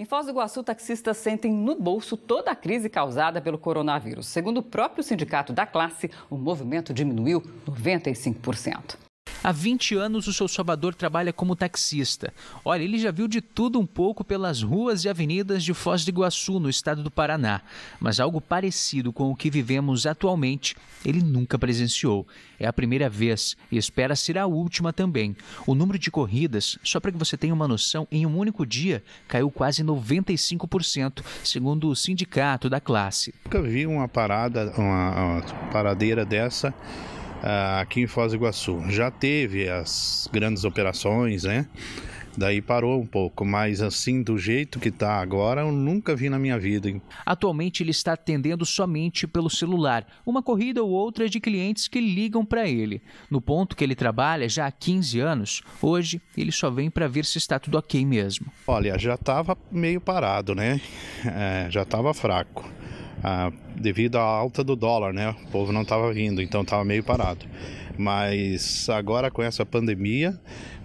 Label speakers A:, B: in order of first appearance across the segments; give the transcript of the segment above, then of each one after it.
A: Em Foz do Iguaçu, taxistas sentem no bolso toda a crise causada pelo coronavírus. Segundo o próprio sindicato da classe, o movimento diminuiu 95%. Há 20 anos, o seu Salvador trabalha como taxista. Olha, ele já viu de tudo um pouco pelas ruas e avenidas de Foz do Iguaçu, no estado do Paraná. Mas algo parecido com o que vivemos atualmente, ele nunca presenciou. É a primeira vez e espera ser a última também. O número de corridas, só para que você tenha uma noção, em um único dia caiu quase
B: 95%, segundo o sindicato da classe. Nunca vi uma parada, uma, uma paradeira dessa aqui em Foz do Iguaçu. Já teve as grandes operações, né? Daí parou um pouco, mas assim, do jeito que está agora, eu nunca vi na minha vida. Hein? Atualmente ele está atendendo somente pelo celular,
A: uma corrida ou outra de clientes que ligam para ele. No ponto que ele trabalha já há
B: 15 anos, hoje ele só vem para ver se está tudo ok mesmo. Olha, já estava meio parado, né? É, já estava fraco ah, devido à alta do dólar, né? O povo não estava vindo, então estava meio parado. Mas agora com essa pandemia,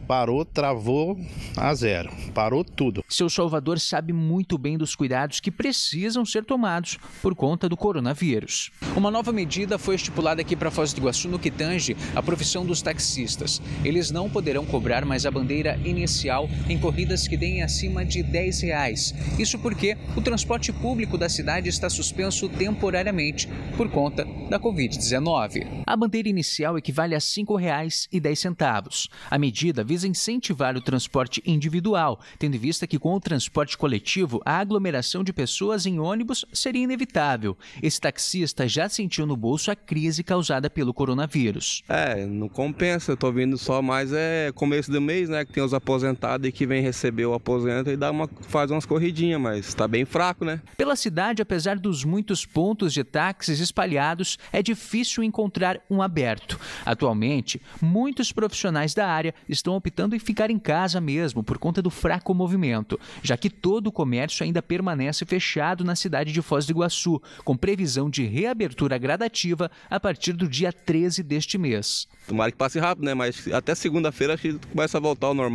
B: parou, travou a zero, parou tudo. Seu Salvador sabe
A: muito bem dos cuidados que precisam ser tomados por conta do coronavírus. Uma nova medida foi estipulada aqui para Foz do Iguaçu no que tange a profissão dos taxistas. Eles não poderão cobrar mais a bandeira inicial em corridas que deem acima de 10 reais. Isso porque o transporte público da cidade está suspenso temporariamente por conta da Covid-19. A bandeira inicial equivale a R$ 5,10. A medida visa visa incentivar o transporte individual, tendo em vista que com o transporte coletivo a aglomeração de pessoas em ônibus seria inevitável. Esse taxista já sentiu no bolso a crise causada pelo coronavírus. É, não compensa, eu tô vindo só mais é começo do mês, né, que tem os aposentados e que vem receber o aposento e dá uma faz umas corridinhas, mas tá bem fraco, né? Pela cidade, apesar dos muitos pontos de táxis espalhados, é difícil encontrar um aberto. Atualmente, muitos profissionais da área estão optando em ficar em casa mesmo por conta do fraco movimento, já que todo o comércio ainda permanece fechado na cidade de Foz do Iguaçu, com previsão de reabertura gradativa a partir do dia 13 deste mês. Tomara que passe rápido, né? Mas até segunda-feira acho que começa a voltar ao normal.